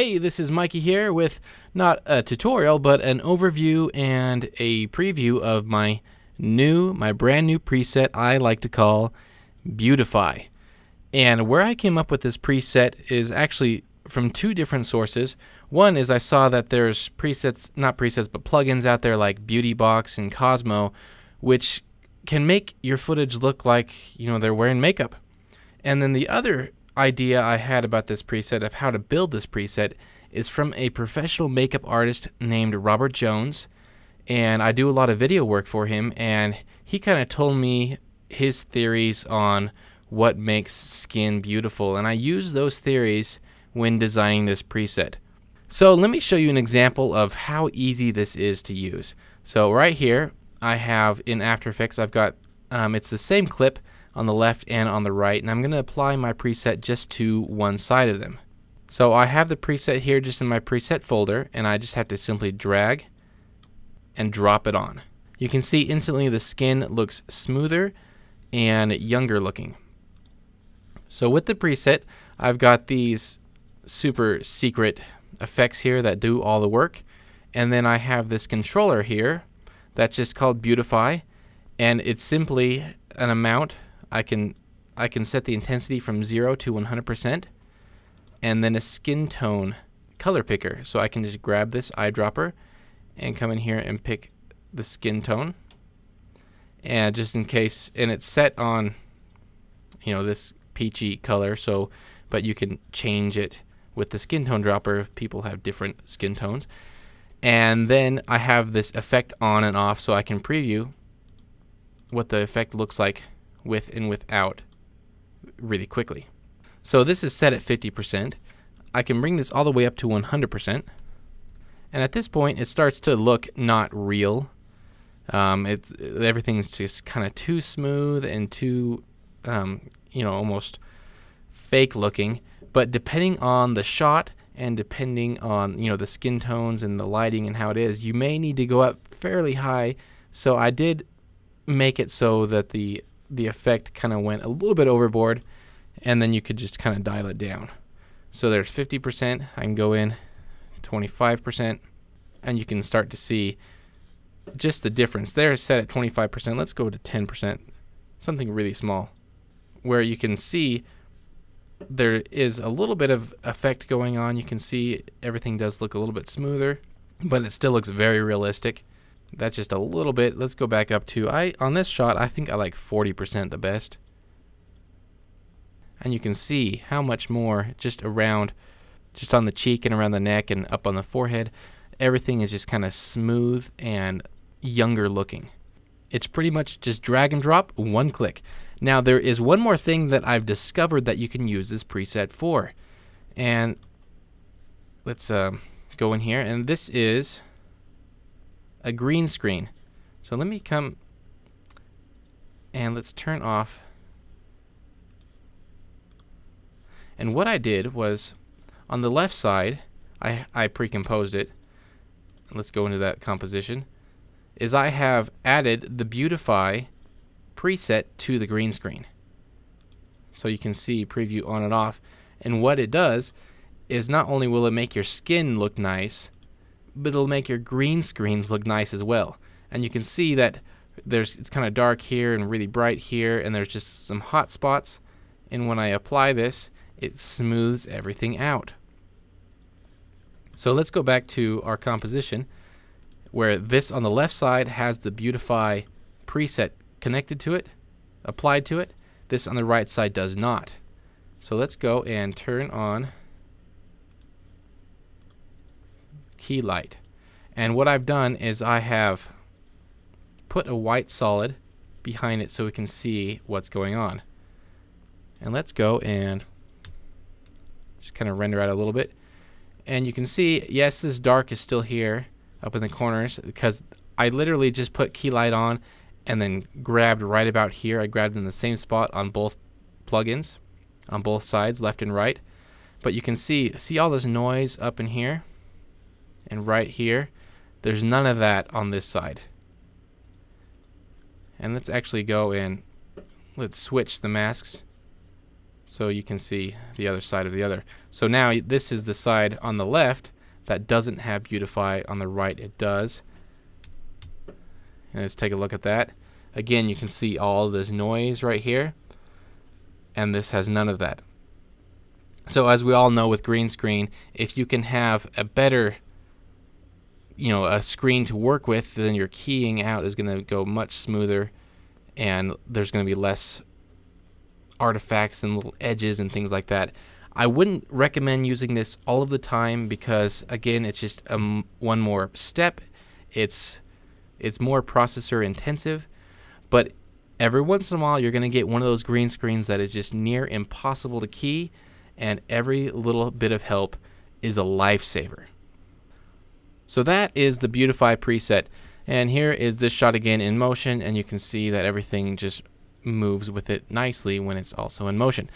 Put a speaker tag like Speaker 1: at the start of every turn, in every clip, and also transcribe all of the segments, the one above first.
Speaker 1: Hey, this is Mikey here with not a tutorial, but an overview and a preview of my new, my brand new preset I like to call Beautify. And where I came up with this preset is actually from two different sources. One is I saw that there's presets, not presets, but plugins out there like Beautybox and Cosmo, which can make your footage look like, you know, they're wearing makeup. And then the other idea I had about this preset of how to build this preset is from a professional makeup artist named Robert Jones and I do a lot of video work for him and he kind of told me his theories on what makes skin beautiful and I use those theories when designing this preset. So let me show you an example of how easy this is to use. So right here I have in After Effects I've got um, it's the same clip on the left and on the right and I'm going to apply my preset just to one side of them. So I have the preset here just in my preset folder and I just have to simply drag and drop it on. You can see instantly the skin looks smoother and younger looking. So with the preset I've got these super secret effects here that do all the work and then I have this controller here that's just called beautify and it's simply an amount I can I can set the intensity from 0 to 100% and then a skin tone color picker. So I can just grab this eyedropper and come in here and pick the skin tone. And just in case, and it's set on, you know, this peachy color. So, but you can change it with the skin tone dropper if people have different skin tones. And then I have this effect on and off so I can preview what the effect looks like with and without really quickly. So this is set at 50%. I can bring this all the way up to 100%. And at this point, it starts to look not real. Um, it's everything's just kind of too smooth and too, um, you know, almost fake looking. But depending on the shot and depending on you know the skin tones and the lighting and how it is, you may need to go up fairly high. So I did make it so that the the effect kind of went a little bit overboard and then you could just kind of dial it down. So there's 50%, I can go in 25% and you can start to see just the difference. There is set at 25%, let's go to 10%, something really small where you can see there is a little bit of effect going on. You can see everything does look a little bit smoother, but it still looks very realistic. That's just a little bit. Let's go back up to, I on this shot, I think I like 40% the best. And you can see how much more just around, just on the cheek and around the neck and up on the forehead, everything is just kind of smooth and younger looking. It's pretty much just drag and drop, one click. Now there is one more thing that I've discovered that you can use this preset for. And let's um, go in here and this is a green screen. So let me come and let's turn off. And what I did was on the left side, I, I pre-composed it. Let's go into that composition. Is I have added the beautify preset to the green screen. So you can see preview on and off. And what it does is not only will it make your skin look nice, but it'll make your green screens look nice as well. And you can see that there's it's kind of dark here and really bright here and there's just some hot spots and when I apply this it smooths everything out. So let's go back to our composition where this on the left side has the Beautify preset connected to it, applied to it. This on the right side does not. So let's go and turn on key light. And what I've done is I have put a white solid behind it so we can see what's going on. And let's go and just kind of render out a little bit. And you can see, yes, this dark is still here up in the corners because I literally just put key light on and then grabbed right about here. I grabbed in the same spot on both plugins, on both sides, left and right. But you can see, see all this noise up in here? and right here. There's none of that on this side. And let's actually go in. Let's switch the masks so you can see the other side of the other. So now this is the side on the left that doesn't have Beautify. On the right it does. And let's take a look at that. Again, you can see all this noise right here. And this has none of that. So as we all know with green screen, if you can have a better you know a screen to work with, then your keying out is going to go much smoother, and there's going to be less artifacts and little edges and things like that. I wouldn't recommend using this all of the time because again, it's just one more step. It's it's more processor intensive, but every once in a while you're going to get one of those green screens that is just near impossible to key, and every little bit of help is a lifesaver. So that is the Beautify preset. And here is this shot again in motion, and you can see that everything just moves with it nicely when it's also in motion.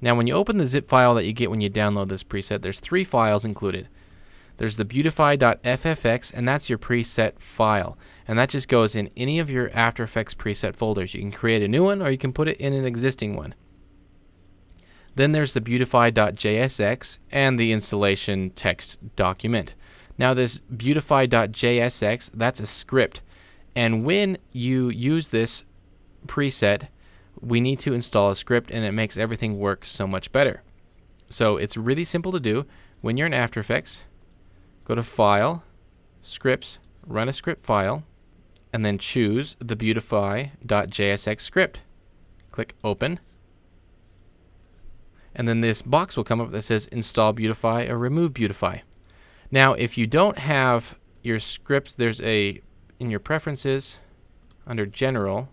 Speaker 1: Now when you open the zip file that you get when you download this preset, there's three files included. There's the beautify.ffx, and that's your preset file. And that just goes in any of your After Effects preset folders. You can create a new one, or you can put it in an existing one. Then there's the beautify.jsx and the installation text document. Now this beautify.jsx, that's a script. And when you use this preset, we need to install a script and it makes everything work so much better. So it's really simple to do. When you're in After Effects, go to File, Scripts, Run a Script File, and then choose the beautify.jsx script. Click Open. And then this box will come up that says Install Beautify or Remove Beautify. Now, if you don't have your scripts, there's a, in your preferences, under general,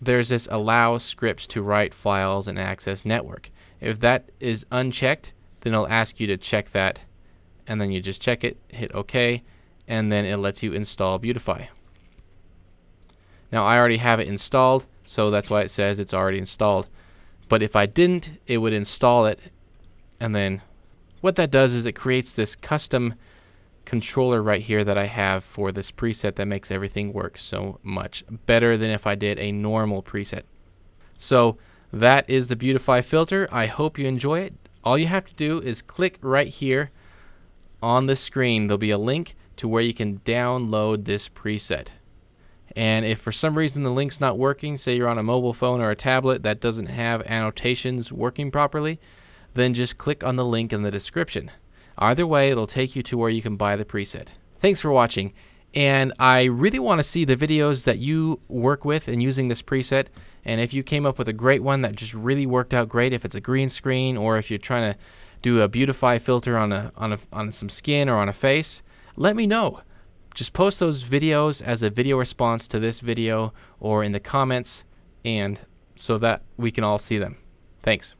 Speaker 1: there's this allow scripts to write files and access network. If that is unchecked, then it'll ask you to check that and then you just check it, hit OK, and then it lets you install Beautify. Now I already have it installed, so that's why it says it's already installed. But if I didn't, it would install it and then what that does is it creates this custom controller right here that I have for this preset that makes everything work so much better than if I did a normal preset. So that is the Beautify filter. I hope you enjoy it. All you have to do is click right here on the screen. There'll be a link to where you can download this preset. And if for some reason the link's not working, say you're on a mobile phone or a tablet that doesn't have annotations working properly, then just click on the link in the description. Either way, it'll take you to where you can buy the preset. Thanks for watching, and I really want to see the videos that you work with in using this preset, and if you came up with a great one that just really worked out great, if it's a green screen or if you're trying to do a beautify filter on, a, on, a, on some skin or on a face, let me know. Just post those videos as a video response to this video or in the comments and so that we can all see them. Thanks.